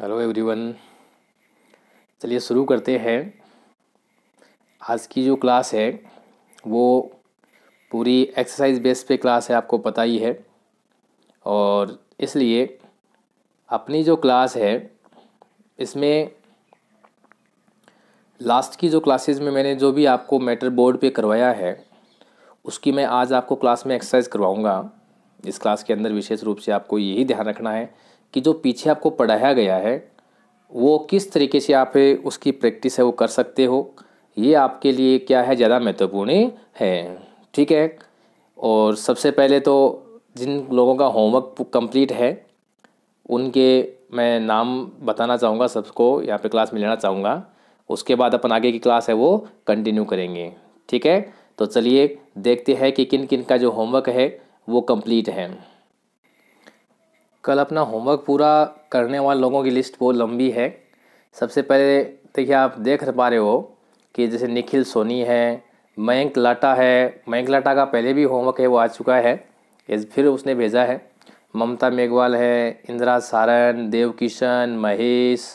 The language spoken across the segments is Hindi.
हेलो एवरीवन चलिए शुरू करते हैं आज की जो क्लास है वो पूरी एक्सरसाइज बेस पे क्लास है आपको पता ही है और इसलिए अपनी जो क्लास है इसमें लास्ट की जो क्लासेस में मैंने जो भी आपको मैटर बोर्ड पे करवाया है उसकी मैं आज आपको क्लास में एक्सरसाइज करवाऊँगा इस क्लास के अंदर विशेष रूप से आपको यही ध्यान रखना है कि जो पीछे आपको पढ़ाया गया है वो किस तरीके से आप उसकी प्रैक्टिस है वो कर सकते हो ये आपके लिए क्या है ज़्यादा महत्वपूर्ण है ठीक है और सबसे पहले तो जिन लोगों का होमवर्क कंप्लीट है उनके मैं नाम बताना चाहूँगा सबको यहाँ पे क्लास में लेना चाहूँगा उसके बाद अपन आगे की क्लास है वो कंटिन्यू करेंगे ठीक है तो चलिए देखते हैं कि किन किन का जो होमवर्क है वो कंप्लीट है कल अपना होमवर्क पूरा करने वाले लोगों की लिस्ट बहुत लंबी है सबसे पहले देखिए आप देख पा रहे हो कि जैसे निखिल सोनी है मयंक लाटा है मयंक लाटा का पहले भी होमवर्क है वो आ चुका है फिर उसने भेजा है ममता मेघवाल है इंदिरा सारन देव किशन महेश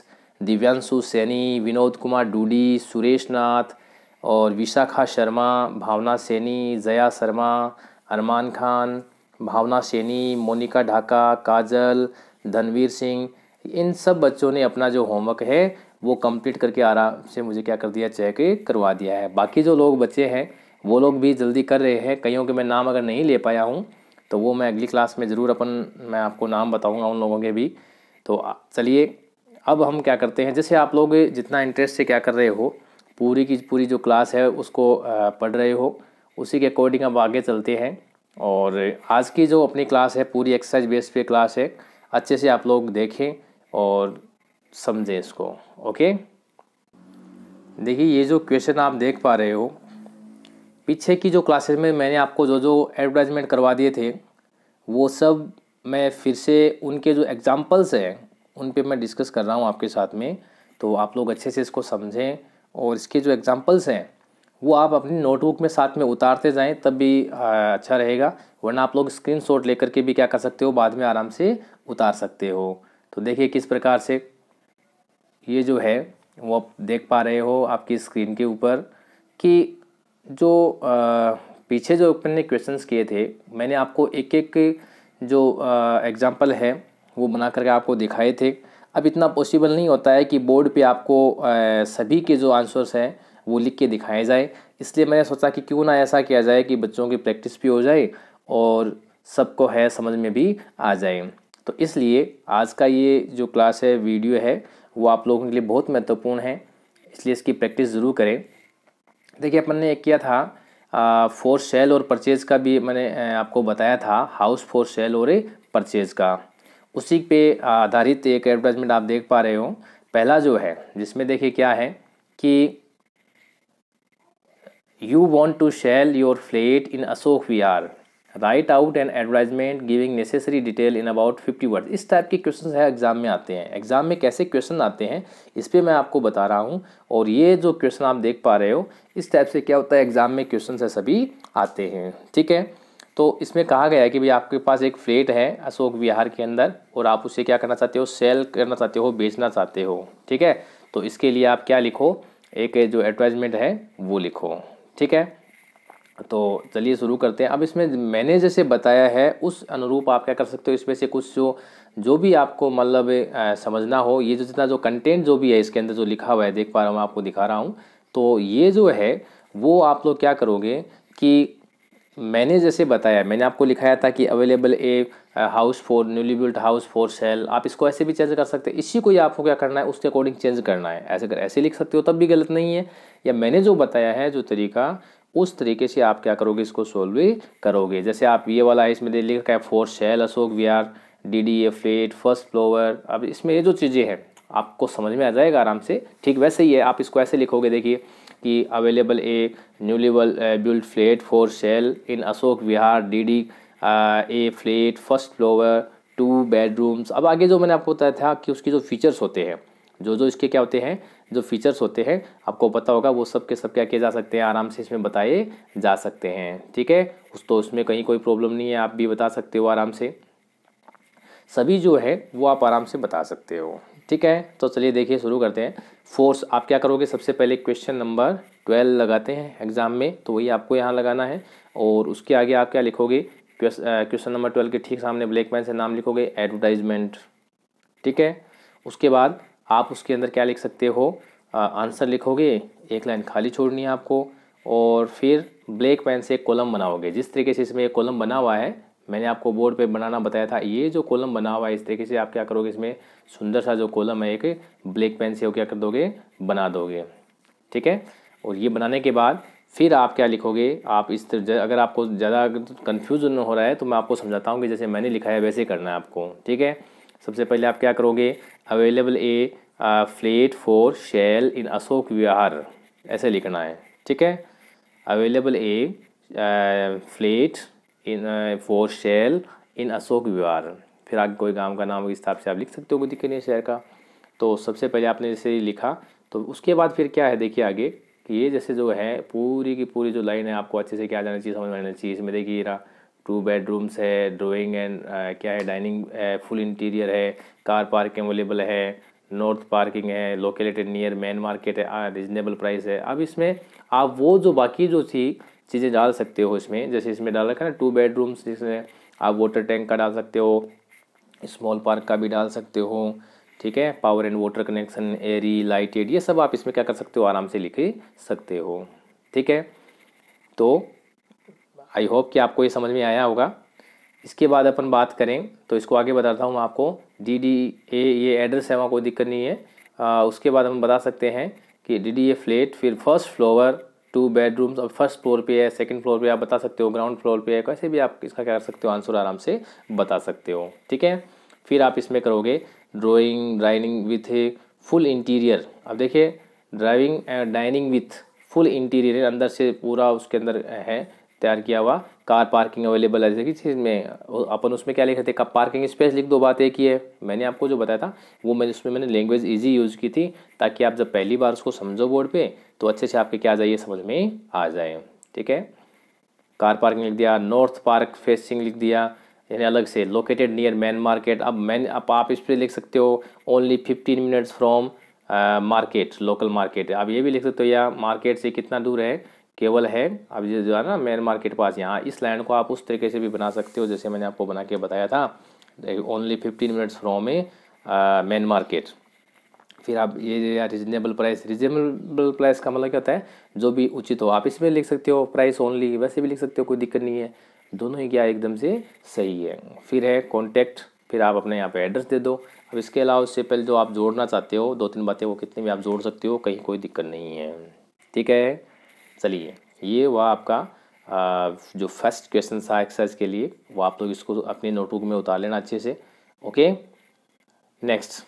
दिव्यांशु सैनी विनोद कुमार डूडी सुरेश नाथ और विशाखा शर्मा भावना सैनी जया शर्मा अरमान खान भावना सेनी मोनिका ढाका काजल धनवीर सिंह इन सब बच्चों ने अपना जो होमवर्क है वो कंप्लीट करके आराम से मुझे क्या कर दिया चेक करवा दिया है बाकी जो लोग बच्चे हैं वो लोग भी जल्दी कर रहे हैं कईयों के मैं नाम अगर नहीं ले पाया हूँ तो वो मैं अगली क्लास में ज़रूर अपन मैं आपको नाम बताऊँगा उन लोगों के भी तो चलिए अब हम क्या करते हैं जैसे आप लोग जितना इंटरेस्ट से क्या कर रहे हो पूरी की पूरी जो क्लास है उसको पढ़ रहे हो उसी के अकॉर्डिंग अब आगे चलते हैं और आज की जो अपनी क्लास है पूरी एक्सरसाइज बेस पे क्लास है अच्छे से आप लोग देखें और समझें इसको ओके देखिए ये जो क्वेश्चन आप देख पा रहे हो पीछे की जो क्लासेस में मैंने आपको जो जो एडवर्टाइजमेंट करवा दिए थे वो सब मैं फिर से उनके जो एग्ज़ाम्पल्स हैं उन पे मैं डिस्कस कर रहा हूँ आपके साथ में तो आप लोग अच्छे से इसको समझें और इसके जो एग्ज़ाम्पल्स हैं वो आप अपनी नोटबुक में साथ में उतारते जाएं तब भी अच्छा रहेगा वरना आप लोग स्क्रीन शॉट लेकर के भी क्या कर सकते हो बाद में आराम से उतार सकते हो तो देखिए किस प्रकार से ये जो है वो आप देख पा रहे हो आपकी स्क्रीन के ऊपर कि जो आ, पीछे जो मैंने क्वेश्चन किए थे मैंने आपको एक एक जो एग्ज़ाम्पल है वो बना करके आपको दिखाए थे अब इतना पॉसिबल नहीं होता है कि बोर्ड पे आपको आ, सभी के जो आंसर्स हैं वो लिख के दिखाया जाए इसलिए मैंने सोचा कि क्यों ना ऐसा किया जाए कि बच्चों की प्रैक्टिस भी हो जाए और सबको है समझ में भी आ जाए तो इसलिए आज का ये जो क्लास है वीडियो है वो आप लोगों के लिए बहुत महत्वपूर्ण है इसलिए इसकी प्रैक्टिस ज़रूर करें देखिए अपन ने एक किया था फोर सेल और परचेज़ का भी मैंने आपको बताया था हाउस फोर सेल और परचेज़ का उसी पे आधारित एक एडवर्टाइजमेंट आप देख पा रहे हो पहला जो है जिसमें देखिए क्या है कि you want to sell your flat in ashok vihar write out and advertisement giving necessary detail in about fifty word इस टाइप के क्वेश्चन है एग्ज़ाम में आते हैं एग्ज़ाम में कैसे क्वेश्चन आते हैं इस पर मैं आपको बता रहा हूँ और ये जो क्वेश्चन आप देख पा रहे हो इस टाइप से क्या होता है एग्ज़ाम में क्वेश्चन है सभी आते हैं ठीक है तो इसमें कहा गया है कि भाई आपके पास एक फ्लेट है अशोक विहार के अंदर और आप उसे क्या करना चाहते हो सेल करना चाहते हो बेचना चाहते हो ठीक है तो इसके लिए आप क्या लिखो एक जो एडवर्टाइजमेंट है वो लिखो ठीक है तो चलिए शुरू करते हैं अब इसमें मैंने जैसे बताया है उस अनुरूप आप क्या कर सकते हो इसमें से कुछ जो जो भी आपको मतलब समझना हो ये जो जितना जो कंटेंट जो भी है इसके अंदर जो लिखा हुआ है देख पा रहा हूँ आपको दिखा रहा हूँ तो ये जो है वो आप लोग क्या करोगे कि मैंने जैसे बताया मैंने आपको लिखाया था कि available a house for newly built house for sale आप इसको ऐसे भी चेंज कर सकते हैं इसी को ही आपको क्या करना है उसके अकॉर्डिंग चेंज करना है ऐसे अगर ऐसे लिख सकते हो तब भी गलत नहीं है या मैंने जो बताया है जो तरीका उस तरीके से आप क्या करोगे इसको सोल्व भी करोगे जैसे आप ये वाला है इसमें लिखा है for sale Ashok Vihar D D A flat first floor अब इसमें ये जो चीज़ें हैं आपको समझ में आ जाएगा आराम से ठीक वैसे ही है आप इसको ऐसे लिखोगे देखिए की available a newly build flat for sale in Ashok Vihar D D A flat first floor two bedrooms अब आगे जो मैंने आपको बताया था कि उसकी जो फीचर्स होते हैं जो जो इसके क्या होते हैं जो फीचर्स होते हैं आपको पता होगा वो सब के सब क्या किए जा सकते हैं आराम से इसमें बताए जा सकते हैं ठीक है उस तो उसमें कहीं कोई प्रॉब्लम नहीं है आप भी बता सकते हो आराम से सभी जो है वो आप आराम से बता सकते हो ठीक है तो चलिए देखिए शुरू करते हैं फोर्स आप क्या करोगे सबसे पहले क्वेश्चन नंबर ट्वेल्व लगाते हैं एग्ज़ाम में तो वही आपको यहाँ लगाना है और उसके आगे आप क्या लिखोगे क्वेश्चन नंबर ट्वेल्व के ठीक सामने ब्लैक पेन से नाम लिखोगे एडवर्टाइजमेंट ठीक है उसके बाद आप उसके अंदर क्या लिख सकते हो आंसर लिखोगे एक लाइन खाली छोड़नी है आपको और फिर ब्लैक पेन से कॉलम बनाओगे जिस तरीके से इसमें एक कॉलम बना हुआ है मैंने आपको बोर्ड पे बनाना बताया था ये जो कॉलम बना हुआ है इस तरीके से आप क्या करोगे इसमें सुंदर सा जो कॉलम है एक ब्लैक पेन से वो क्या कर दोगे बना दोगे ठीक है और ये बनाने के बाद फिर आप क्या लिखोगे आप इस अगर आपको ज़्यादा कन्फ्यूज़न हो रहा है तो मैं आपको समझाता हूँ कि जैसे मैंने लिखा है वैसे करना है आपको ठीक है सबसे पहले आप क्या करोगे available a flat for sale in Ashok Vihar ऐसे लिखना है ठीक है available a flat in for sale in Ashok Vihar फिर आगे कोई गांव का नाम इस हिसाब से आप लिख सकते हो कोई दिक्कत नहीं शहर का तो सबसे पहले आपने जैसे लिखा तो उसके बाद फिर क्या है देखिए आगे कि ये जैसे जो है पूरी की पूरी जो लाइन है आपको अच्छे से क्या जाना चाहिए समझ में आना चाहिए इसमें देखिए रहा टू बेडरूम्स है ड्राइंग एंड क्या है डाइनिंग फुल इंटीरियर है कार पार्क अवेलेबल है नॉर्थ पार्किंग है लोकेलेटेड नियर मेन मार्केट है रिजनेबल प्राइस है अब इसमें आप वो जो बाकी जो थी चीज़ें डाल सकते हो इसमें जैसे इसमें डाल रखा है ना टू बेडरूम्स जिसमें आप वाटर टैंक का डाल सकते हो स्मॉल पार्क का भी डाल सकते हो ठीक है power and water connection airy lighted ये सब आप इसमें क्या कर सकते हो आराम से लिख सकते हो ठीक है तो आई होप कि आपको ये समझ में आया होगा इसके बाद अपन बात करें तो इसको आगे बताता हूँ आपको डी डी ए ये एड्रेस है वहाँ कोई दिक्कत नहीं है आ, उसके बाद हम बता सकते हैं कि डी डी ए फ्लेट फिर फर्स्ट फ्लोवर टू बेडरूम्स और फर्स्ट फ्लोर पे है सेकंड फ्लोर पे आप बता सकते हो ग्राउंड फ्लोर पे है कैसे भी आप इसका क्या कर सकते हो आंसर आराम से बता सकते हो ठीक है फिर आप इसमें करोगे drawing dining with a full interior अब देखिए driving dining with full interior अंदर से पूरा उसके अंदर uh, है तैयार किया हुआ कार पार्किंग अवेलेबल है जैसे कि चीज़ में अपन उसमें क्या लिख रहे थे कब पार्किंग स्पेस लिख दो बात एक ही है मैंने आपको जो बताया था वो मैंने उसमें मैंने लैंग्वेज इजी यूज़ की थी ताकि आप जब पहली बार उसको समझो बोर्ड पे तो अच्छे से आपके क्या आ जाइए समझ में आ जाए ठीक है कार पार्किंग लिख दिया नॉर्थ पार्क फेसिंग लिख दिया यानी अलग से लोकेटेड नियर मैन मार्केट अब मैन अब आप इस पर लिख सकते हो only fifteen minutes from market local market आप ये भी लिख सकते हो या मार्केट से कितना दूर है केवल है अब ये जो है ना मेन मार्केट पास यहाँ इस लैंड को आप उस तरीके से भी बना सकते हो जैसे मैंने आपको बना के बताया था only fifteen minutes from a main market फिर आप ये रिजनेबल प्राइस रिजनेबल प्राइस का मतलब क्या होता है जो भी उचित हो आप इसमें लिख सकते हो प्राइस ओनली वैसे भी लिख सकते हो कोई दिक्कत नहीं है दोनों ही क्या एकदम से सही है फिर है कॉन्टैक्ट फिर आप अपने यहाँ पे एड्रेस दे दो अब इसके अलावा उससे पहले जो आप जोड़ना चाहते हो दो तीन बातें वो कितने भी आप जोड़ सकते हो कहीं कोई दिक्कत नहीं है ठीक है चलिए ये हुआ आपका जो फर्स्ट क्वेश्चन था एक्सरसाइज के लिए वो आप लोग इसको अपने नोटबुक में उतार लेना अच्छे से ओके नेक्स्ट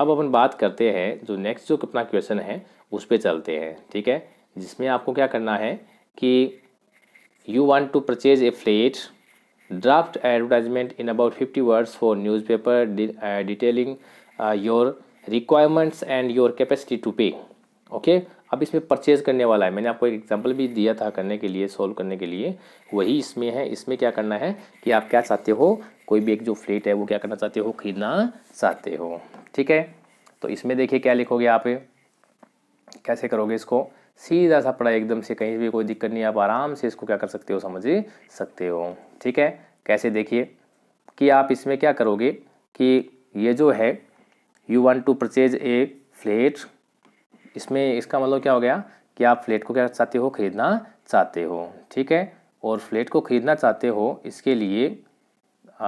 अब अपन बात करते हैं जो नेक्स्ट जो अपना क्वेश्चन है उस पर चलते हैं ठीक है जिसमें आपको क्या करना है कि you want to purchase a flat draft advertisement in about fifty words for newspaper detailing your requirements and your capacity to pay okay अब इसमें परचेज़ करने वाला है मैंने आपको एक एग्जाम्पल भी दिया था करने के लिए सॉल्व करने के लिए वही इसमें है इसमें क्या करना है कि आप क्या चाहते हो कोई भी एक जो फ्लेट है वो क्या करना चाहते हो खरीदना चाहते हो ठीक है तो इसमें देखिए क्या लिखोगे आप कैसे करोगे इसको सीधा सा पड़ा एकदम से कहीं भी कोई दिक्कत नहीं आप आराम से इसको क्या कर सकते हो समझ सकते हो ठीक है कैसे देखिए कि आप इसमें क्या करोगे कि ये जो है you want to purchase a flat इसमें इसका मतलब क्या हो गया कि आप फ्लैट को क्या चाहते हो खरीदना चाहते हो ठीक है और फ्लैट को खरीदना चाहते हो इसके लिए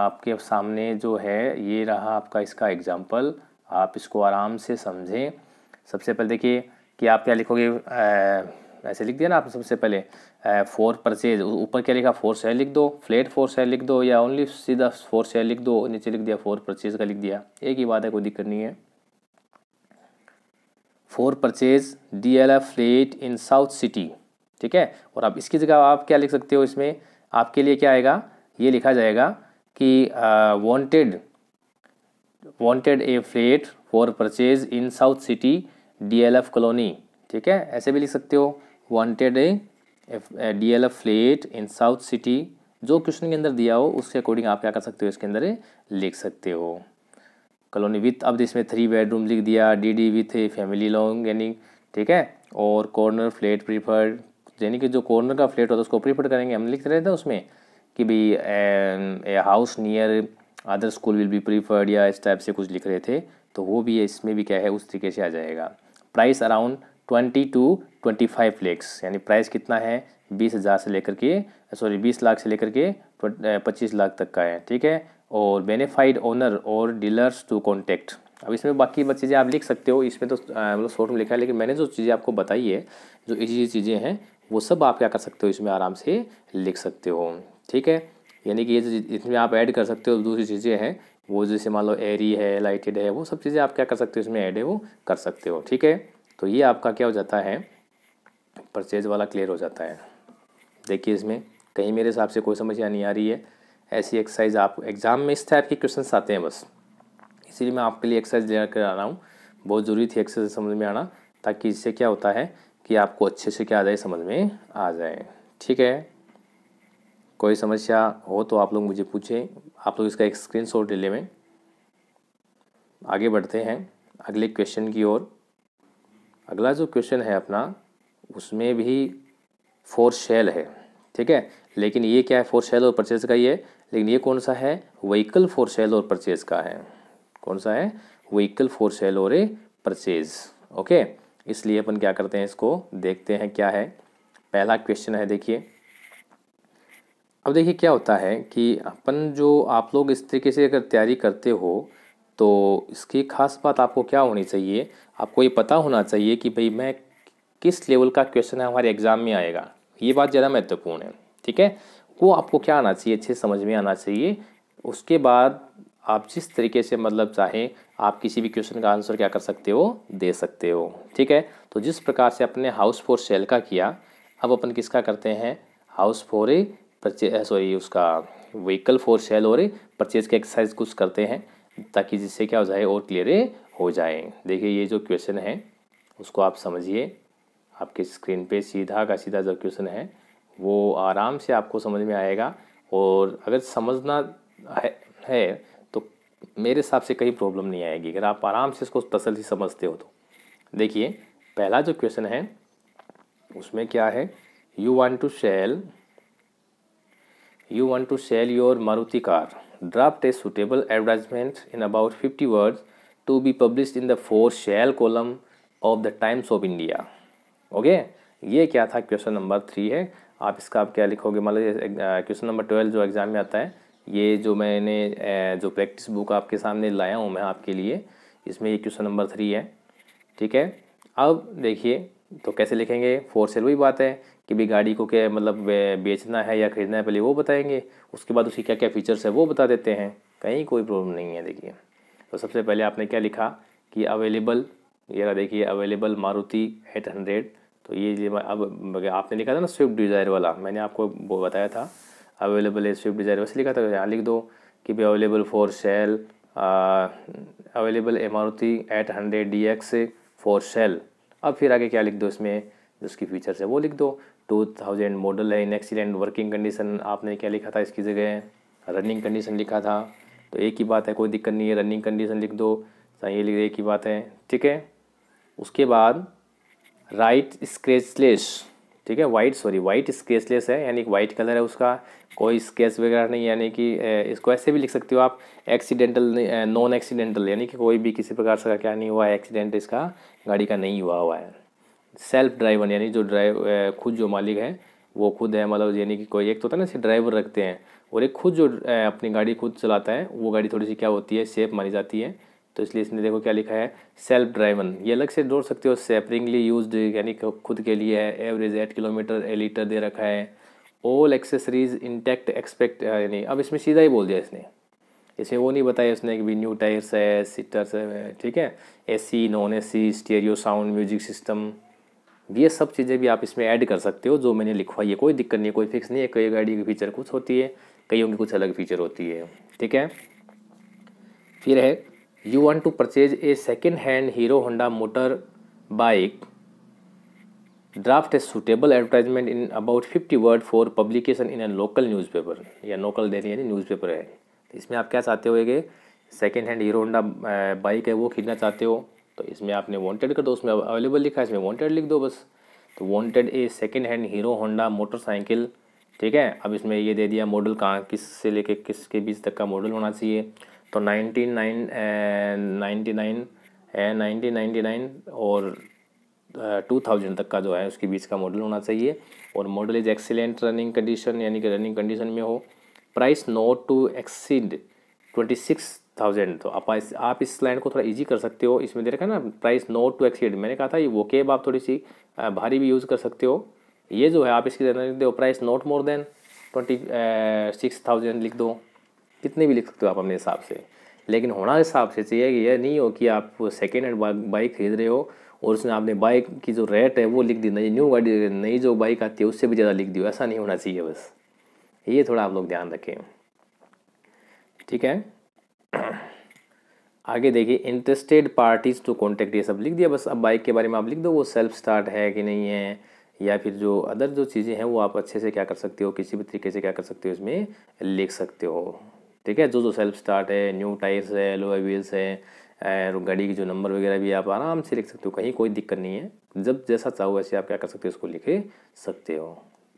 आपके सामने जो है ये रहा आपका इसका एग्जाम्पल आप इसको आराम से समझें सबसे पहले देखिए कि आप क्या लिखोगे ऐसे लिख दिया ना आपने सबसे पहले फोर परचेज ऊपर क्या लिखा फोर सेल लिख दो फ्लैट फोर सेल लिख दो या ओनली सीधा फोर सेल लिख दो नीचे लिख दिया फोर परचेज का लिख दिया एक ही बात है कोई दिक्कत नहीं है for purchase D L F flat in south city ठीक है और अब इसकी जगह आप क्या लिख सकते हो इसमें आपके लिए क्या आएगा ये लिखा जाएगा कि wanted wanted a flat for purchase in south city D L F colony ठीक है ऐसे भी लिख सकते हो wanted D L F flat in south city जो क्वेश्चन के अंदर दिया हो उसके अकॉर्डिंग आप क्या कर सकते हो इसके अंदर लिख सकते हो कॉलोनी विथ अब इसमें थ्री बेडरूम लिख दिया D D with a family lounge यानी ठीक है और कॉर्नर फ्लैट प्रीफर्ड यानी कि जो कॉर्नर का फ्लैट होता है उसको प्रीफर्ड करेंगे हम लिख रहे थे उसमें कि भाई a house near other school will be preferred या इस टाइप से कुछ लिख रहे थे तो वो भी इसमें भी क्या है उस तरीके से आ जाएगा price around twenty to twenty five lakhs यानी प्राइस कितना है बीस हज़ार से लेकर के सॉरी बीस लाख से लेकर के पच्चीस लाख तक का है ठीक है और बेनिफाइड ओनर और डीलर्स टू कॉन्टैक्ट अब इसमें बाकी बस चीज़ें आप लिख सकते हो इसमें तो मतलब शॉर्ट में लिखा है लेकिन मैंने जो चीज़ें आपको बताई है जो इजी चीज़ें हैं वो सब आप क्या कर सकते हो इसमें आराम से लिख सकते हो ठीक है यानी कि ये इसमें आप ऐड कर सकते हो दूसरी चीज़ें हैं वो जैसे मान लो एरी है लाइटेड है वो सब चीज़ें आप क्या कर सकते हो इसमें ऐड है वो कर सकते हो ठीक है तो ये आपका क्या हो जाता है परचेज वाला क्लियर हो जाता है देखिए इसमें कहीं मेरे हिसाब से कोई समस्या नहीं आ रही है ऐसी एक्सरसाइज आप एग्ज़ाम में इस टाइप के क्वेश्चन आते हैं बस इसीलिए मैं आपके लिए एक्सरसाइज लेकर आ रहा हूँ बहुत ज़रूरी थी एक्सरसाइज समझ में आना ताकि इससे क्या होता है कि आपको अच्छे से क्या आ जाए समझ में आ जाए ठीक है कोई समस्या हो तो आप लोग मुझे पूछें आप लोग इसका एक स्क्रीन शॉट ले लें आगे बढ़ते हैं अगले क्वेश्चन की ओर अगला जो क्वेश्चन है अपना उसमें भी फोर शेल है ठीक है लेकिन ये क्या है फोर शेल और परचेज का ये लेकिन ये कौन सा है व्हीकल फॉर सेल और परचेज का है कौन सा है व्हीकल फॉर सेल और ए परचेज ओके इसलिए अपन क्या करते हैं इसको देखते हैं क्या है पहला क्वेश्चन है देखिए अब देखिए क्या होता है कि अपन जो आप लोग इस तरीके से अगर तैयारी करते हो तो इसकी खास बात आपको क्या होनी चाहिए आपको ये पता होना चाहिए कि भाई मैं किस लेवल का क्वेश्चन है हमारे एग्ज़ाम में आएगा ये बात ज़्यादा महत्वपूर्ण है ठीक है वो आपको क्या आना चाहिए अच्छे समझ में आना चाहिए उसके बाद आप जिस तरीके से मतलब चाहें आप किसी भी क्वेश्चन का आंसर क्या कर सकते हो दे सकते हो ठीक है तो जिस प्रकार से अपने हाउस फोर सेल का किया अब अपन किसका करते हैं house for a purchase sorry उसका व्हीकल फोर सेल और परचेज का एक्सरसाइज कुछ करते हैं ताकि जिससे क्या हो जाए और क्लियर हो जाए देखिए ये जो क्वेश्चन है उसको आप समझिए आपके स्क्रीन पे सीधा का सीधा जो क्वेश्चन है वो आराम से आपको समझ में आएगा और अगर समझना है, है तो मेरे हिसाब से कहीं प्रॉब्लम नहीं आएगी अगर आप आराम से इसको तसली समझते हो तो देखिए पहला जो क्वेश्चन है उसमें क्या है you want to sell you want to sell your Maruti car draft a suitable advertisement in about fifty words to be publish in the for sale column of the Times of India okay ये क्या था क्वेश्चन नंबर थ्री है आप इसका आप क्या लिखोगे मान लीजिए क्वेश्चन नंबर ट्वेल्व जो एग्ज़ाम में आता है ये जो मैंने जो प्रैक्टिस बुक आपके सामने लाया हूँ मैं आपके लिए इसमें ये क्वेश्चन नंबर थ्री है ठीक है अब देखिए तो कैसे लिखेंगे फोर सेल वही बात है कि भी गाड़ी को क्या मतलब बेचना है या खरीदना है पहले वो बताएंगे उसके बाद उसकी क्या क्या फ़ीचर्स है वो बता देते हैं कहीं कोई प्रॉब्लम नहीं है देखिए तो सबसे पहले आपने क्या लिखा कि अवेलेबल ये देखिए अवेलेबल मारुति एट हंड्रेड तो ये अब आपने लिखा था ना स्विफ्ट डिज़ायर वाला मैंने आपको बताया था अवेलेबल है स्विफ्ट डिज़ायर वैसे लिखा था तो यहाँ लिख दो कि भी available for sale available एमारुति eight hundred D x for sale अब फिर आगे क्या लिख दो इसमें जिसकी फीचर्स है वो लिख दो टू थाउजेंड मॉडल है इन एक्सीलेंट वर्किंग कंडीशन आपने क्या लिखा था इसकी जगह रनिंग कंडीशन लिखा था तो एक ही बात है कोई दिक्कत नहीं है रनिंग कंडीशन लिख दो ये लिख एक ही बात है ठीक है उसके बाद राइट स्क्रेचलेस ठीक है वाइट सॉरी वाइट स्केचलेस है यानी कि वाइट कलर है उसका कोई स्केच वगैरह नहीं यानी कि इसको ऐसे भी लिख सकते हो आप एक्सीडेंटल नॉन एक्सीडेंटल यानी कि कोई भी किसी प्रकार से क्या नहीं हुआ है एक्सीडेंट इसका गाड़ी का नहीं हुआ हुआ है सेल्फ ड्राइवर यानी जो ड्राइव खुद जो मालिक है वो खुद है मतलब यानी कि कोई एक तो होता है ना इसे ड्राइवर रखते हैं और एक खुद जो अपनी गाड़ी खुद चलाता है वो गाड़ी थोड़ी सी क्या होती है सेफ मानी जाती है तो इसलिए इसने देखो क्या लिखा है सेल्फ ड्राइवन ये अलग से जोड़ सकते हो सेपरिंगली यूज यानी खुद के लिए है average eight kilometre a litre दे रखा है ऑल एक्सेसरीज इंटैक्ट एक्सपेक्ट यानी अब इसमें सीधा ही बोल दिया इसने इसमें वो नहीं बताया उसने कि न्यू टायर्स है सीटर्स है ठीक है AC non AC stereo sound music system ये सब चीज़ें भी आप इसमें ऐड कर सकते हो जो मैंने लिखवाई है कोई दिक्कत नहीं है कोई फिक्स नहीं है कई गाड़ी की फीचर कुछ होती है कईयों की कुछ अलग फीचर होती है ठीक है फिर है you want to purchase a second hand hero honda motor bike draft a suitable advertisement in about 50 word for publication in a local newspaper या लोकल दैनिक यानी पेपर है तो इसमें आप क्या चाहते हो कि second hand Hero Honda bike है वो खरीदना चाहते हो तो इसमें आपने वॉन्टेड कर दो उसमें अवेलेबल लिखा है इसमें वॉन्टेड लिख दो बस तो wanted a second hand Hero Honda motorcycle ठीक है अब इसमें ये दे दिया मॉडल कहाँ किस से लेके किसके बीच तक का मॉडल होना चाहिए तो nineteen nine ninety nine nineteen ninety nine और टू थाउजेंड तक का जो है उसके बीच का मॉडल होना चाहिए और model is excellent running condition यानी कि रनिंग कंडीशन में हो price not to exceed twenty six thousand तो आप इस आप इस लाइन को थोड़ा इजी कर सकते हो इसमें दे रखा है ना प्राइस नोट टू एक्सीड मैंने कहा था ये वो केब आप थोड़ी सी भारी भी यूज़ कर सकते हो ये जो है आप इसकी लिख दो price not more than twenty six thousand लिख दो कितने भी लिख सकते हो आप अपने हिसाब से लेकिन होना हिसाब से चाहिए तो कि यह नहीं हो कि आप सेकेंड हैंड बाइक खरीद रहे हो और उसमें आपने बाइक की जो रेट है वो लिख दी नई न्यू गाड़ी नई जो बाइक आती है उससे भी ज़्यादा लिख दी हो ऐसा नहीं होना चाहिए बस ये थोड़ा आप लोग ध्यान रखें ठीक है आगे देखिए इंटरेस्टेड पार्टीज़ टू कॉन्टेक्ट ये सब लिख दिया बस अब बाइक के बारे में आप लिख दो वो सेल्फ स्टार्ट है कि नहीं है या फिर जो अदर जो चीज़ें हैं वो आप अच्छे से क्या कर सकते हो किसी भी तरीके से क्या कर सकते हो इसमें लिख सकते हो ठीक है जो जो सेल्फ स्टार्ट है न्यू टायर्स है एलोए व्हील्स है और गाड़ी की जो नंबर वगैरह भी आप आराम से लिख सकते हो कहीं कोई दिक्कत नहीं है जब जैसा चाहो वैसे आप क्या कर सकते हो उसको लिख सकते हो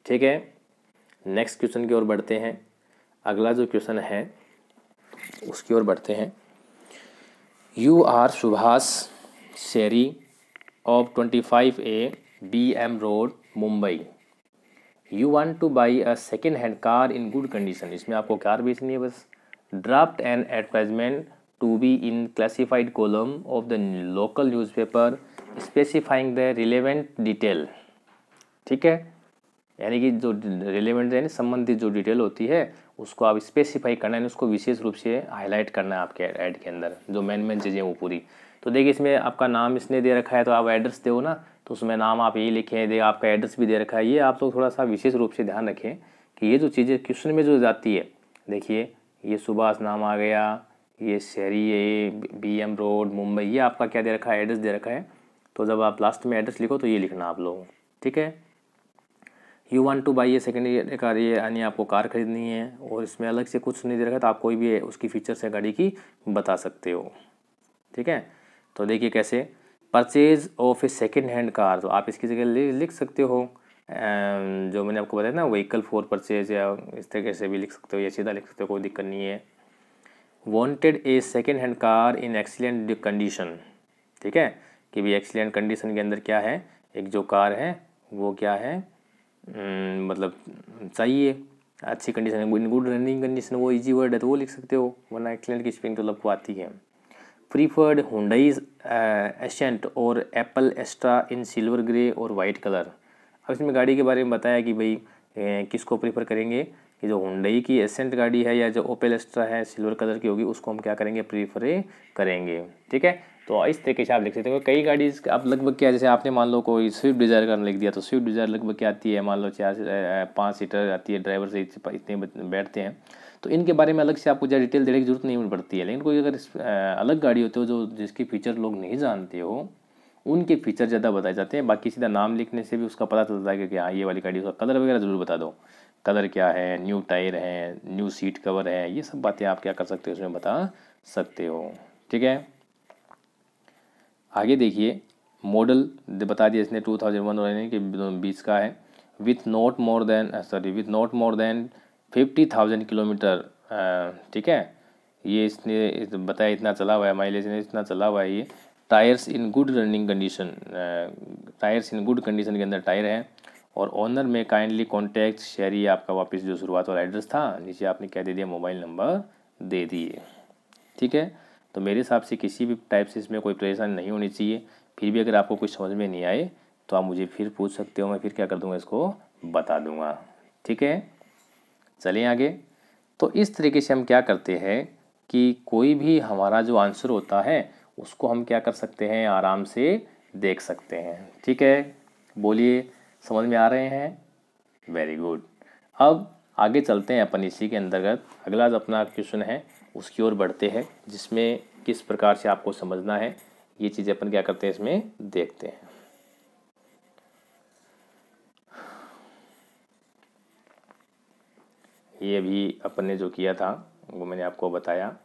ठीक है नेक्स्ट क्वेश्चन की ओर बढ़ते हैं अगला जो क्वेश्चन है उसकी ओर बढ़ते हैं you are Subhash Sheri of twenty five A B M road Mumbai you want to buy a second hand car in good condition इसमें आपको कार बेचनी है बस draft an advertisement to be in classified column of the local newspaper specifying the relevant detail ठीक है यानी कि जो रिलेवेंट यानी संबंधित जो डिटेल होती है उसको आप स्पेसिफाई करना है उसको विशेष रूप से हाईलाइट करना है आपके ऐड के अंदर जो मेन मेन चीज़ें वो पूरी तो देखिए इसमें आपका नाम इसने दे रखा है तो आप एड्रेस दो ना तो उसमें नाम आप यही लिखे हैं आपका एड्रेस भी दे रखा है ये आप लोग थोड़ा सा विशेष रूप से ध्यान रखें कि ये जो चीज़ें क्वेश्चन में जो जाती है देखिए ये सुभाष नाम आ गया ये शहरी ये बी एम रोड मुंबई ये आपका क्या दे रखा है एड्रेस दे रखा है तो जब आप लास्ट में एड्रेस लिखो तो ये लिखना आप लोगों ठीक है यू वांट टू बाई ये सेकेंड कार ये यानी आपको कार खरीदनी है और इसमें अलग से कुछ नहीं दे रखा है तो आप कोई भी उसकी फीचर्स है गाड़ी की बता सकते हो ठीक है तो देखिए कैसे purchase of a second hand car तो आप इसकी जगह लिख सकते हो जो मैंने आपको बताया ना व्हीकल फॉर परचेज या इस तरीके से भी लिख सकते हो या सीधा लिख सकते हो कोई दिक्कत नहीं है wanted a second hand car in excellent condition ठीक है कि भाई एक्सीलेंट कंडीशन के अंदर क्या है एक जो कार है वो क्या है hmm, मतलब चाहिए अच्छी कंडीशन है इन गुड रनिंग कंडीशन वो इजी वर्ड है तो वो लिख सकते हो वरना एक्सीलेंट की स्पिंग तो लग आती है प्रीफर्ड हुडाइज एशेंट और Opel Astra in silver grey और वाइट कलर अब इसमें गाड़ी के बारे में बताया कि भाई किसको प्रीफर करेंगे कि जो हुडई की एसेंट गाड़ी है या जो ओपेल एस्ट्रा है सिल्वर कलर की होगी उसको हम क्या करेंगे प्रीफर करेंगे ठीक है तो इस तरीके से आप लिख सकते हो कई गाड़ी आप लगभग क्या जैसे आपने मान लो कोई स्विफ्ट डिज़ायर का लिख दिया तो स्विफ्ट डिज़ायर लगभग क्या आती है मान लो चार पाँच सीटर आती है ड्राइवर से इतने बैठते हैं तो इनके बारे में अलग से आपको ज़्यादा डिटेल देने की जरूरत नहीं पड़ती है लेकिन कोई अगर अलग गाड़ी होती हो जो जिसकी फीचर लोग नहीं जानते हो उनके फीचर ज़्यादा बताए जाते हैं बाकी सीधा नाम लिखने से भी उसका पता चलता है कि हाँ ये वाली गाड़ी उसका कलर वगैरह ज़रूर बता दो कलर क्या है न्यू टायर है न्यू सीट कवर है ये सब बातें आप क्या कर सकते हो उसमें बता सकते हो ठीक है आगे देखिए मॉडल बता दिया इसने टू थाउजेंड वन और यानी बीस का है with not more than sorry with not more than fifty thousand kilometre ठीक है ये इसने बताया इतना चला हुआ है माइलेज ने इतना चला हुआ है ये tyres in good running condition tyres in good condition के अंदर टायर है और ऑनर में काइंडली कॉन्टैक्ट शेरी आपका वापस जो शुरुआत वाला एड्रेस था नीचे आपने क्या दे दिया मोबाइल नंबर दे दिए ठीक है तो मेरे हिसाब से किसी भी टाइप से इसमें कोई परेशानी नहीं होनी चाहिए फिर भी अगर आपको कुछ समझ में नहीं आए तो आप मुझे फिर पूछ सकते हो मैं फिर क्या कर दूँगा इसको बता दूँगा ठीक है चलें आगे तो इस तरीके से हम क्या करते हैं कि कोई भी हमारा जो आंसर होता है उसको हम क्या कर सकते हैं आराम से देख सकते हैं ठीक है बोलिए समझ में आ रहे हैं वेरी गुड अब आगे चलते हैं अपन इसी के अंतर्गत अगला जो अपना क्वेश्चन है उसकी ओर बढ़ते हैं जिसमें किस प्रकार से आपको समझना है ये चीज़ें अपन क्या करते हैं इसमें देखते हैं ये भी अपन ने जो किया था वो मैंने आपको बताया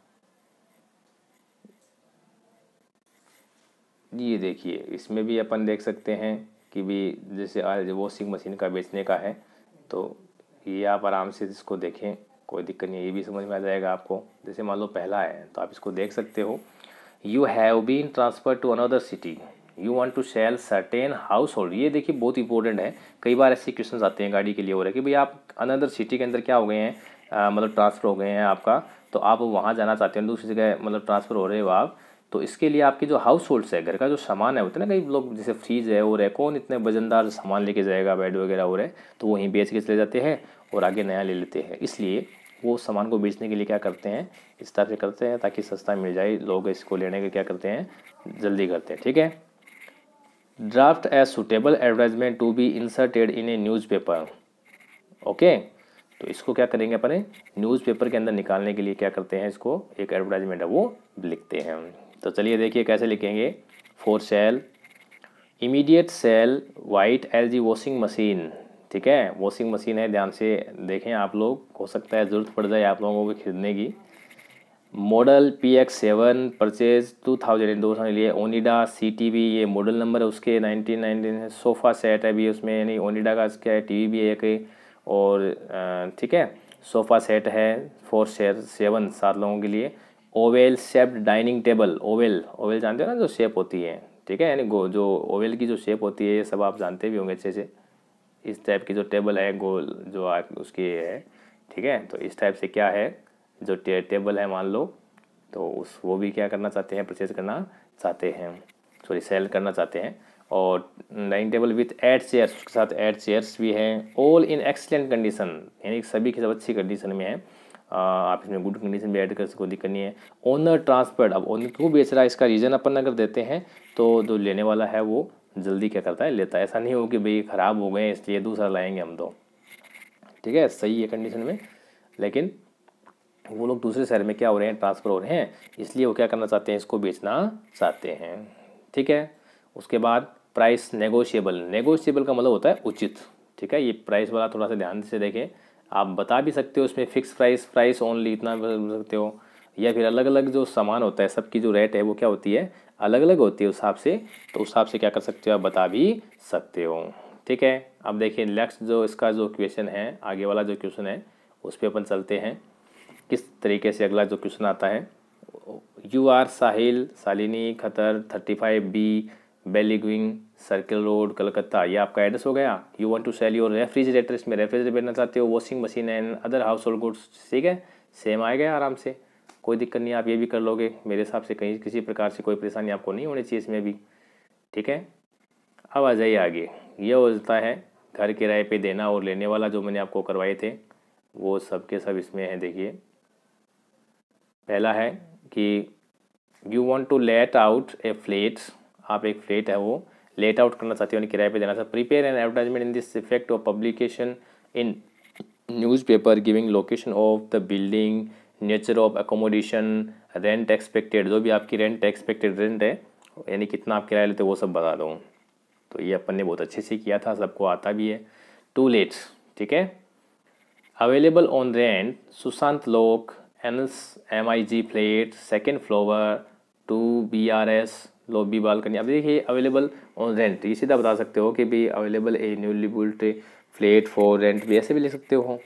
ये देखिए इसमें भी अपन देख सकते हैं कि भी जैसे आज वॉशिंग मशीन का बेचने का है तो ये आप आराम से इसको देखें कोई दिक्कत नहीं ये भी समझ में आ जाएगा आपको जैसे मान लो पहला है तो आप इसको देख सकते हो you have been transfer to another city you want to sell certain household ये देखिए बहुत इंपॉर्टेंट है कई बार ऐसे क्वेश्चन आते हैं गाड़ी के लिए हो रहा है कि भाई आप अनदर सिटी के अंदर क्या हो गए हैं मतलब ट्रांसफ़र हो गए हैं आपका तो आप वहाँ जाना चाहते हैं दूसरी जगह मतलब ट्रांसफ़र हो रहे हो आप तो इसके लिए आपके जो हाउस होल्ड्स है घर का जो सामान है होता है ना कई लोग जैसे फ्रीज है और है कौन इतने वजनदार सामान लेके जाएगा बेड वगैरह और है तो वहीं बेच के चले जाते हैं और आगे नया ले लेते हैं इसलिए वो सामान को बेचने के लिए क्या करते हैं इस तरह से करते हैं ताकि सस्ता मिल जाए लोग इसको लेने के क्या करते हैं जल्दी करते हैं ठीक है draft a suitable advertisement to be inserted in a newspaper okay तो इसको क्या करेंगे अपने न्यूज़पेपर के अंदर निकालने के लिए क्या करते हैं इसको एक एडवर्टाइजमेंट है वो लिखते हैं तो चलिए देखिए कैसे लिखेंगे for sale immediate sale white L washing machine ठीक है वॉशिंग मशीन है ध्यान से देखें आप लोग हो सकता है ज़रूरत पड़ जाए आप लोगों को खरीदने की model P X seven purchase two thousand and दो लिए ओनिडा सी टी वी ये मॉडल नंबर है उसके नाइनटीन नाइनटीन है सोफ़ा सेट है भी उसमें यानी ओनिडा का क्या है टी वी भी एक है और ठीक है सोफ़ा सेट है फोर सेल सेवन सात लोगों के लिए oval shaped dining table oval oval जानते हो ना जो शेप होती है ठीक है यानी गो जो ओवेल की जो शेप होती है ये सब आप जानते भी होंगे अच्छे से इस टाइप की जो टेबल है गोल जो उसकी है ठीक है तो इस टाइप से क्या है जो टे, टेबल है मान लो तो उस वो भी क्या करना चाहते हैं परचेज करना चाहते हैं सॉरी सेल करना चाहते हैं और dining table with eight chairs उसके साथ एट चेयर्स भी हैं ऑल इन एक्सलेंट कंडीशन यानी सभी की सब अच्छी कंडीशन में है आप इसमें गुड कंडीशन भी ऐड कर सकते कोई नहीं है ओनर ट्रांसफर्ड अब ओनर क्यों बेच रहा है इसका रीज़न अपन अगर देते हैं तो जो लेने वाला है वो जल्दी क्या करता है लेता है ऐसा नहीं हो कि भाई ख़राब हो गए इसलिए दूसरा लाएंगे हम तो ठीक है सही है कंडीशन में लेकिन वो लोग दूसरे शहर में क्या हो रहे हैं ट्रांसफ़र हो रहे हैं इसलिए वो क्या करना चाहते हैं इसको बेचना चाहते हैं ठीक है उसके बाद प्राइस नेगोशिएबल नेगोशिएबल का मतलब होता है उचित ठीक है ये प्राइस वाला थोड़ा सा ध्यान से देखें आप बता भी सकते हो उसमें फ़िक्स प्राइस प्राइस ओनली इतना बता सकते हो या फिर अलग अलग जो सामान होता है सबकी जो रेट है वो क्या होती है अलग अलग होती है उस हिसाब से तो उस हिसाब से क्या कर सकते हो आप बता भी सकते हो ठीक है अब देखिए नेक्स्ट जो इसका जो क्वेश्चन है आगे वाला जो क्वेश्चन है उस पर अपन चलते हैं किस तरीके से अगला जो क्वेश्चन आता है you are Sahil Shalini Khatar thirty five B बेलीग्विंग सर्कल रोड कलकत्ता ये आपका एड्रेस हो गया you want to sell your refrigerator इसमें रेफ्रिजरेटर बेचना चाहते हो washing machine and other household goods ठीक है सेम आएगा आराम से कोई दिक्कत नहीं आप ये भी कर लोगे मेरे हिसाब से कहीं किसी प्रकार से कोई परेशानी आपको नहीं होनी चाहिए इसमें भी ठीक है अब आ जाइए आगे यह हो जाता है घर किराए पे देना और लेने वाला जो मैंने आपको करवाए थे वो सब के सब इसमें है देखिए पहला है कि you want to let out a flats आप एक फ्लेट है वो लेट आउट करना चाहते हो यानी किराए पे देना चाहते prepare an advertisement in this effect of publication in newspaper giving location of the building nature of accommodation rent expected जो भी आपकी रेंट एक्सपेक्टेड रेंट है यानी कितना आप किराया लेते हो वो सब बता दो तो ये अपन ने बहुत अच्छे से किया था सबको आता भी है टू लेट ठीक है available on rent Sushant Lok एनस M I G flat second floor two B R S lobby balcony अब देखिए अवेलेबल ऑन रेंट ये सीधा बता सकते हो कि भाई available a newly built flat for rent भी ऐसे भी ले सकते हो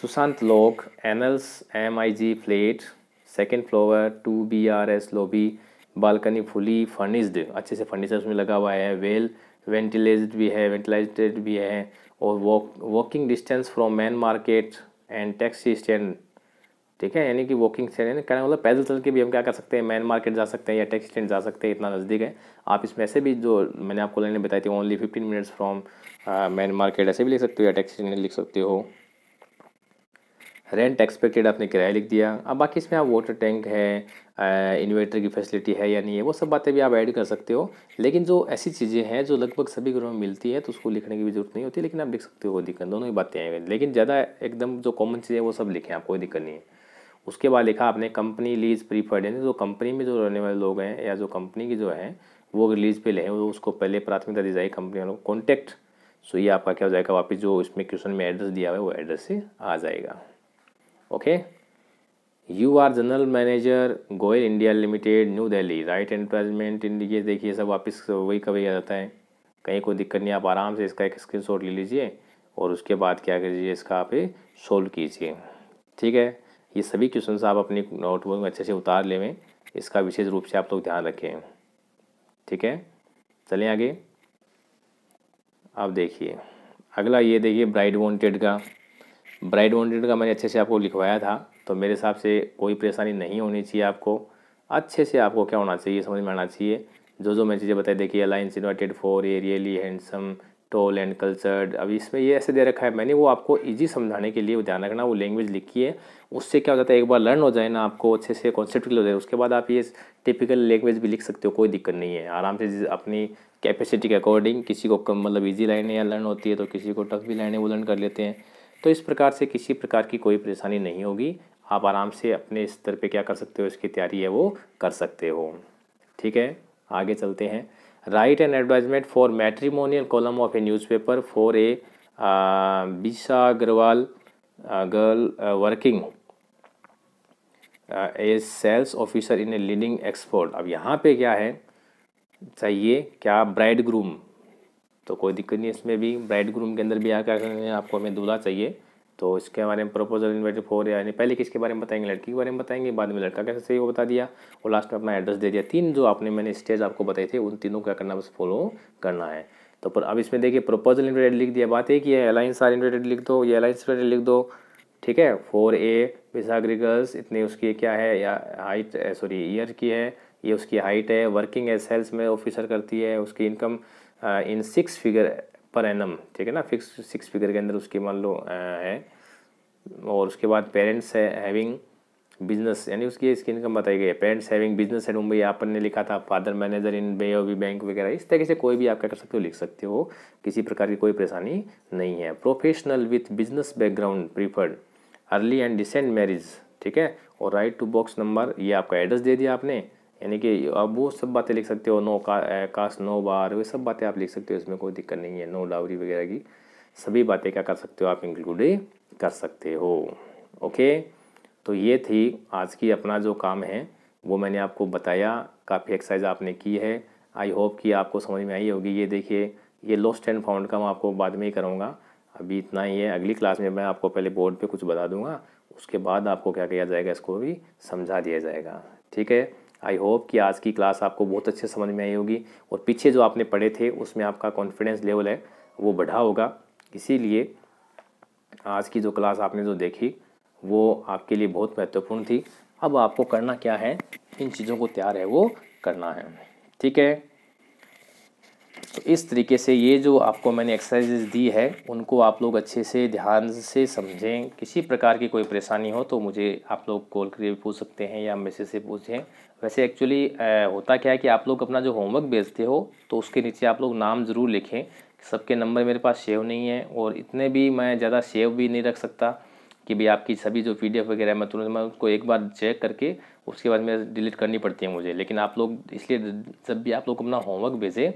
सुशांत लॉक एनल्स M I G flat second floor two B R S lobby balcony fully furnished अच्छे से फर्नीचर उसमें लगा हुआ है वेल वेंटिलेज भी है वेंटिलेटेड भी है और walk walking distance from main market and taxi stand ठीक है यानी कि वॉकिंग से यानी कहने मतलब पैदल चल के भी हम क्या कर सकते हैं मैन मार्केट जा सकते हैं या टैक्सी स्टैंड जा सकते हैं इतना नज़दीक है आप इसमें ऐसे भी जो मैंने आपको लाइन बताई थी only fifteen minutes from main market ऐसे भी लिख सकते हो या टैक्सी स्टैंड लिख सकते हो रेंट एक्सपेक्टेड आपने किराया लिख दिया अब बाकी इसमें आप वाटर टैंक है इन्वर्टर uh, की फैसिलिटी है या नहीं है वो सब बातें भी आप ऐड कर सकते हो लेकिन जो ऐसी चीज़ें हैं जो लगभग सभी घरों में मिलती है तो उसको लिखने की भी जरूरत नहीं होती लेकिन आप लिख सकते हो दिक्कत दोनों ही बातें हैं लेकिन ज़्यादा एकदम जो कॉमन चीज़ें वो सब लिखें आपको कोई दिक्कत नहीं है उसके बाद लिखा आपने कंपनी लीज प्रीफर्ड यानी जो कंपनी में जो रहने वाले लोग हैं या जो कंपनी की जो है वो लीज पे ले उसको पहले प्राथमिकता दी जाएगी कंपनी वालों को कॉन्टैक्ट सो ये आपका क्या हो जाएगा वापस जो इसमें क्वेश्चन में एड्रेस दिया हुआ है वो एड्रेस से आ जाएगा okay you are general manager Goyal India limited new Delhi write advertisement indicate देखिए सब वापस वही कभी आ जाता है कहीं कोई दिक्कत नहीं आप आराम से इसका एक स्क्रीन ले लीजिए और उसके बाद क्या कीजिए इसका आप सोल्व कीजिए ठीक है ये सभी क्वेश्चन आप अपनी नोटबुक में अच्छे से उतार लेवें इसका विशेष रूप से आप लोग ध्यान रखें ठीक है चलें आगे आप देखिए अगला ये देखिए ब्राइड वांटेड का ब्राइड वांटेड का मैंने अच्छे से आपको लिखवाया था तो मेरे हिसाब से कोई परेशानी नहीं होनी चाहिए आपको अच्छे से आपको क्या होना चाहिए समझ में आना चाहिए जो जो मैं चीज़ें बताई देखिए alliance invited for a really handsome tall and cultured अब इसमें ये ऐसे दे रखा है मैंने वो आपको ईजी समझाने के लिए ध्यान रखना वो लैंग्वेज लिखी है उससे क्या हो जाता है एक बार लर्न हो जाए ना आपको अच्छे से कॉन्सेप्ट हो जाए उसके बाद आप ये टिपिकल लैंग्वेज भी लिख सकते हो कोई दिक्कत नहीं है आराम से अपनी कैपेसिटी के अकॉर्डिंग किसी को कम मतलब ईजी लाइन या लर्न होती है तो किसी को टफ भी लाइन है वो लर्न कर लेते हैं तो इस प्रकार से किसी प्रकार की कोई परेशानी नहीं होगी आप आराम से अपने स्तर पर क्या कर सकते हो इसकी तैयारी है वो कर सकते हो ठीक है आगे चलते हैं write an advertisement for matrimonial column of a newspaper for a Vaishya Agarwal girl working a sales officer in a leading export अब यहाँ पे क्या है चाहिए क्या ब्राइड ग्रूम तो कोई दिक्कत नहीं इसमें भी ब्राइड ग्रूम के अंदर भी आ क्या आपको हमें दूल्हा चाहिए तो इसके बारे में प्रपोजल इन्वाइटेड फोर यानी पहले किसके बारे में बताएंगे लड़की के बारे में बताएंगे बाद में लड़का कैसे सही वो बता दिया और लास्ट में अपना एड्रेस दे दिया तीन जो आपने मैंने स्टेज आपको बताए थे उन तीनों क्या करना बस फॉलो करना है तो पर अब इसमें देखिए प्रपोजल इन्वाइटेड लिख दिया बात है कि अलाइंस आर इन्वाइटेड लिख दो ये अलाइंस इन्वाइटेड लिख दो ठीक है फोर ए पिसाग्रिगल्स इतनी उसकी क्या है या हाइट सॉरी ईयर की है ये उसकी हाइट है वर्किंग है सेल्स में ऑफिसर करती है उसकी income in six figure per annum ठीक है ना फिक्स सिक्स फिगर के अंदर उसकी मान लो है और उसके बाद पेरेंट्स है हैविंग बिजनेस यानी उसकी इसकी इनकम बताई गई है पेरेंट्स हैविंग बिजनेस है मुंबई अपन ने लिखा था फादर मैनेजर इन बे बी बैंक वगैरह इस तरीके से कोई भी आप क्या कर सकते हो लिख सकते हो किसी प्रकार की कोई परेशानी नहीं है professional with business background preferred early and decent marriage ठीक है और राइट टू बॉक्स नंबर ये आपका एड्रेस दे दिया आपने यानी कि आप वो सब बातें लिख सकते हो नो का कास्ट नो बार वो सब बातें आप लिख सकते हो इसमें कोई दिक्कत नहीं है नो डावरी वगैरह की सभी बातें क्या कर सकते हो आप इंक्लूड कर सकते हो ओके तो ये थी आज की अपना जो काम है वो मैंने आपको बताया काफ़ी एक्सरसाइज आपने की है आई होप कि आपको समझ में आई होगी ये देखिए ये लॉस्ट एंड फाउंड का मैं आपको बाद में ही करूँगा अभी इतना ही है अगली क्लास में मैं आपको पहले बोर्ड पे कुछ बता दूंगा उसके बाद आपको क्या किया जाएगा इसको भी समझा दिया जाएगा ठीक है आई होप कि आज की क्लास आपको बहुत अच्छे समझ में आई होगी और पीछे जो आपने पढ़े थे उसमें आपका कॉन्फिडेंस लेवल है वो बढ़ा होगा इसीलिए आज की जो क्लास आपने जो देखी वो आपके लिए बहुत महत्वपूर्ण थी अब आपको करना क्या है इन चीज़ों को तैयार है वो करना है ठीक है तो इस तरीके से ये जो आपको मैंने एक्सरसाइजेज दी है उनको आप लोग अच्छे से ध्यान से समझें किसी प्रकार की कोई परेशानी हो तो मुझे आप लोग कॉल करके पूछ सकते हैं या मैसेज से पूछें वैसे एक्चुअली होता क्या है कि आप लोग अपना जो होमवर्क भेजते हो तो उसके नीचे आप लोग नाम ज़रूर लिखें सबके नंबर मेरे पास सेव नहीं है और इतने भी मैं ज़्यादा सेव भी नहीं रख सकता कि भाई आपकी सभी जो पी वगैरह मैं तुरंत मैं उसको एक बार चेक करके उसके बाद में डिलीट करनी पड़ती है मुझे लेकिन आप लोग इसलिए जब भी आप लोग अपना होमवर्क भेजें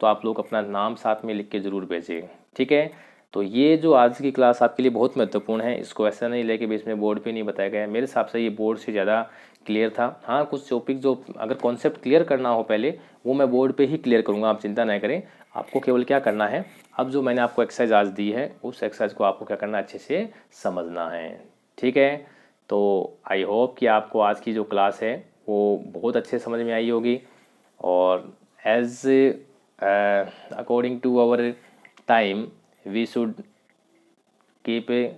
तो आप लोग अपना नाम साथ में लिख के ज़रूर भेजिए ठीक है तो ये जो आज की क्लास आपके लिए बहुत महत्वपूर्ण है इसको ऐसा नहीं लेके बीच में बोर्ड पे नहीं बताया गया है मेरे हिसाब से ये बोर्ड से ज़्यादा क्लियर था हाँ कुछ टॉपिक जो अगर कॉन्सेप्ट क्लियर करना हो पहले वो मैं बोर्ड पे ही क्लियर करूँगा आप चिंता ना करें आपको केवल क्या करना है अब जो मैंने आपको एक्सरसाइज आज दी है उस एक्सरसाइज को आपको क्या करना अच्छे से समझना है ठीक है तो आई होप कि आपको आज की जो क्लास है वो बहुत अच्छे समझ में आई होगी और as uh, according to our time we should keep uh,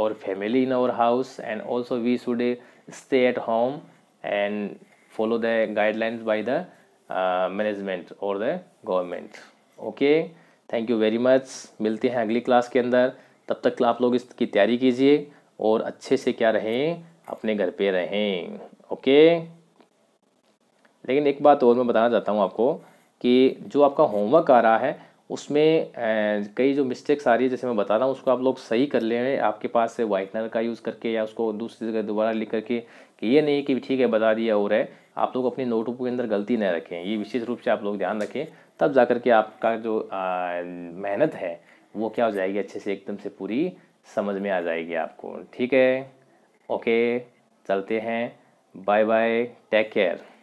our family in our house and also we should uh, stay at home and follow the guidelines by the uh, management और the government okay thank you very much मिलते हैं अगली क्लास के अंदर तब तक आप लोग इसकी taiyari kijiye और अच्छे से क्या रहें अपने घर पे रहें ओके लेकिन एक बात और मैं बताना चाहता हूँ आपको कि जो आपका होमवर्क आ रहा है उसमें कई जो मिस्टेक्स आ रही है जैसे मैं बता रहा हूँ उसको आप लोग सही कर ले आपके पास से वाइटनर का यूज़ करके या उसको दूसरी जगह दोबारा लिख करके कि ये नहीं कि ठीक है बता दिया और है आप लोग अपनी नोटबुक के अंदर गलती न रखें ये विशेष रूप से आप लोग ध्यान रखें तब जा कर के आपका जो मेहनत है वो क्या हो जाएगी अच्छे से एकदम से पूरी समझ में आ जाएगी आपको ठीक है ओके चलते हैं बाय बाय टेक केयर